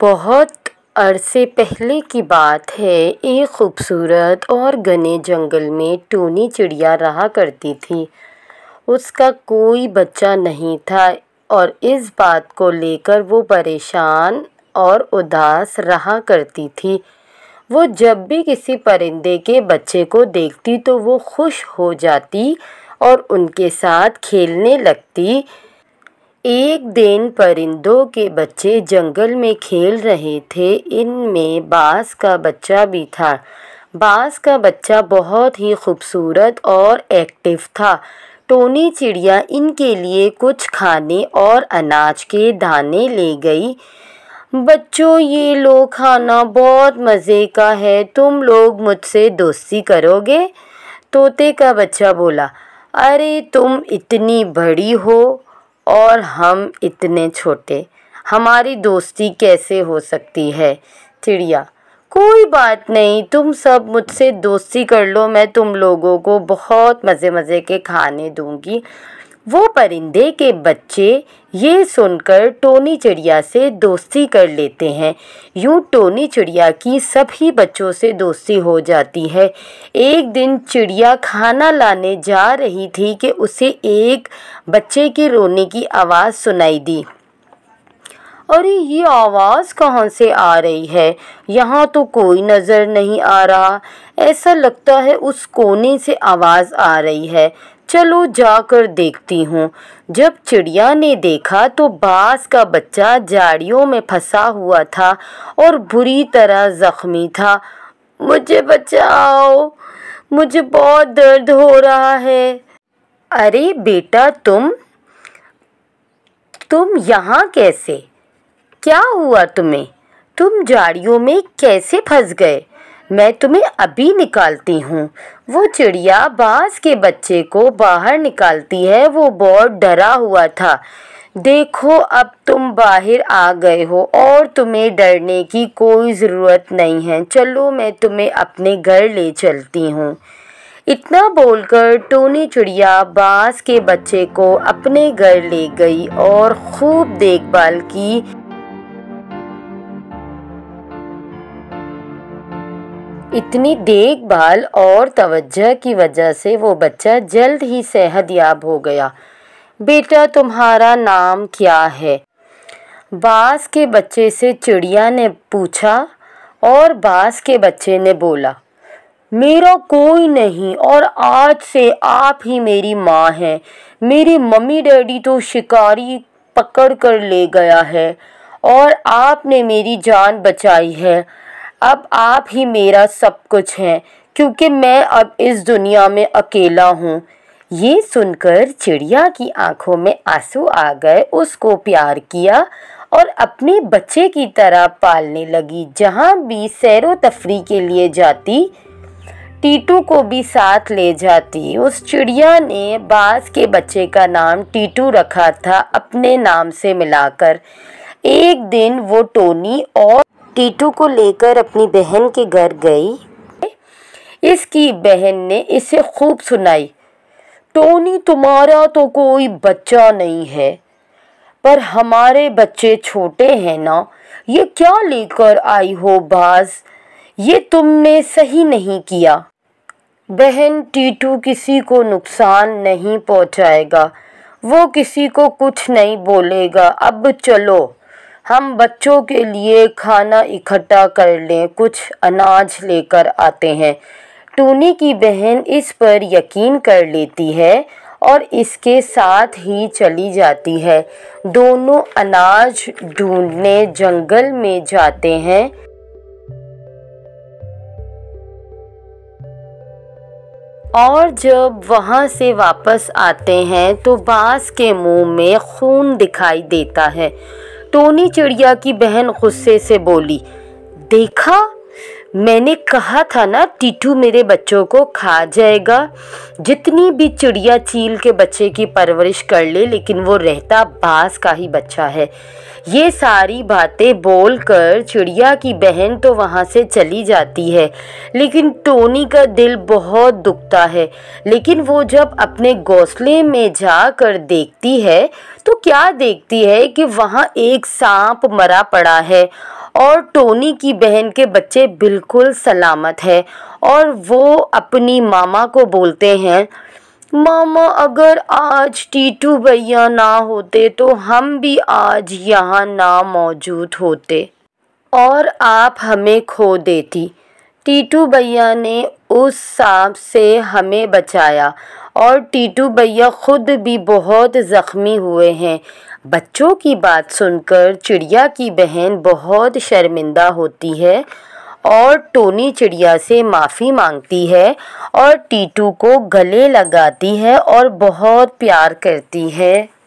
बहुत अरसे पहले की बात है एक खूबसूरत और घने जंगल में टूनी चिड़िया रहा करती थी उसका कोई बच्चा नहीं था और इस बात को लेकर वो परेशान और उदास रहा करती थी वो जब भी किसी परिंदे के बच्चे को देखती तो वो खुश हो जाती और उनके साथ खेलने लगती एक दिन परिंदों के बच्चे जंगल में खेल रहे थे इनमें बास का बच्चा भी था बास का बच्चा बहुत ही खूबसूरत और एक्टिव था टोनी चिड़िया इनके लिए कुछ खाने और अनाज के दाने ले गई बच्चों ये लो खाना बहुत मज़े का है तुम लोग मुझसे दोस्ती करोगे तोते का बच्चा बोला अरे तुम इतनी बड़ी हो और हम इतने छोटे हमारी दोस्ती कैसे हो सकती है चिड़िया कोई बात नहीं तुम सब मुझसे दोस्ती कर लो मैं तुम लोगों को बहुत मज़े मज़े के खाने दूँगी वो परिंदे के बच्चे ये सुनकर टोनी चिड़िया से दोस्ती कर लेते हैं यूँ टोनी चिड़िया की सभी बच्चों से दोस्ती हो जाती है एक दिन चिड़िया खाना लाने जा रही थी कि उसे एक बच्चे के रोने की आवाज़ सुनाई दी अरे ये आवाज़ कहाँ से आ रही है यहाँ तो कोई नज़र नहीं आ रहा ऐसा लगता है उस कोने से आवाज़ आ रही है चलो जाकर देखती हूँ जब चिड़िया ने देखा तो बास का बच्चा झाड़ियों में फंसा हुआ था और बुरी तरह ज़ख्मी था मुझे बचाओ मुझे बहुत दर्द हो रहा है अरे बेटा तुम तुम यहाँ कैसे क्या हुआ तुम्हें तुम झाड़ियों में कैसे फंस गए मैं तुम्हें अभी निकालती हूँ वो चिड़िया बाँस के बच्चे को बाहर निकालती है वो बहुत डरा हुआ था देखो अब तुम बाहर आ गए हो और तुम्हें डरने की कोई ज़रूरत नहीं है चलो मैं तुम्हें अपने घर ले चलती हूँ इतना बोलकर टोनी चिड़िया बाँस के बच्चे को अपने घर ले गई और खूब देखभाल की इतनी देखभाल और तवज्जो की वजह से वो बच्चा जल्द ही सेहत याब हो गया बेटा तुम्हारा नाम क्या है बास के बच्चे से चिड़िया ने पूछा और बास के बच्चे ने बोला मेरा कोई नहीं और आज से आप ही मेरी माँ हैं मेरी मम्मी डैडी तो शिकारी पकड़ कर ले गया है और आपने मेरी जान बचाई है अब आप ही मेरा सब कुछ हैं क्योंकि मैं अब इस दुनिया में अकेला हूँ ये सुनकर चिड़िया की आंखों में आंसू आ गए उसको प्यार किया और अपने बच्चे की तरह पालने लगी जहाँ भी सैर तफरी के लिए जाती टीटू को भी साथ ले जाती उस चिड़िया ने बास के बच्चे का नाम टीटू रखा था अपने नाम से मिलाकर एक दिन वो टोनी और टीटू को लेकर अपनी बहन के घर गई इसकी बहन ने इसे खूब सुनाई टोनी तुम्हारा तो कोई बच्चा नहीं है पर हमारे बच्चे छोटे हैं ना ये क्या लेकर आई हो बाज ये तुमने सही नहीं किया बहन टीटू किसी को नुकसान नहीं पहुंचाएगा वो किसी को कुछ नहीं बोलेगा अब चलो हम बच्चों के लिए खाना इकट्ठा कर लें कुछ अनाज लेकर आते हैं टूनी की बहन इस पर यकीन कर लेती है और इसके साथ ही चली जाती है दोनों अनाज ढूंढने जंगल में जाते हैं और जब वहाँ से वापस आते हैं तो बाँस के मुंह में खून दिखाई देता है टोनी चिड़िया की बहन गुस्से से बोली देखा मैंने कहा था ना टीटू मेरे बच्चों को खा जाएगा जितनी भी चिड़िया चील के बच्चे की परवरिश कर ले लेकिन वो रहता बास का ही बच्चा है ये सारी बातें बोलकर चिड़िया की बहन तो वहाँ से चली जाती है लेकिन टोनी का दिल बहुत दुखता है लेकिन वो जब अपने घोंसले में जाकर देखती है तो क्या देखती है कि वहाँ एक सांप मरा पड़ा है और टोनी की बहन के बच्चे बिल्कुल सलामत है और वो अपनी मामा को बोलते हैं मामा अगर आज टीटू भैया ना होते तो हम भी आज यहाँ ना मौजूद होते और आप हमें खो देती टीटू भैया ने उस सांप से हमें बचाया और टीटू भैया खुद भी बहुत ज़ख्मी हुए हैं बच्चों की बात सुनकर चिड़िया की बहन बहुत शर्मिंदा होती है और टोनी चिड़िया से माफ़ी मांगती है और टीटू को गले लगाती है और बहुत प्यार करती है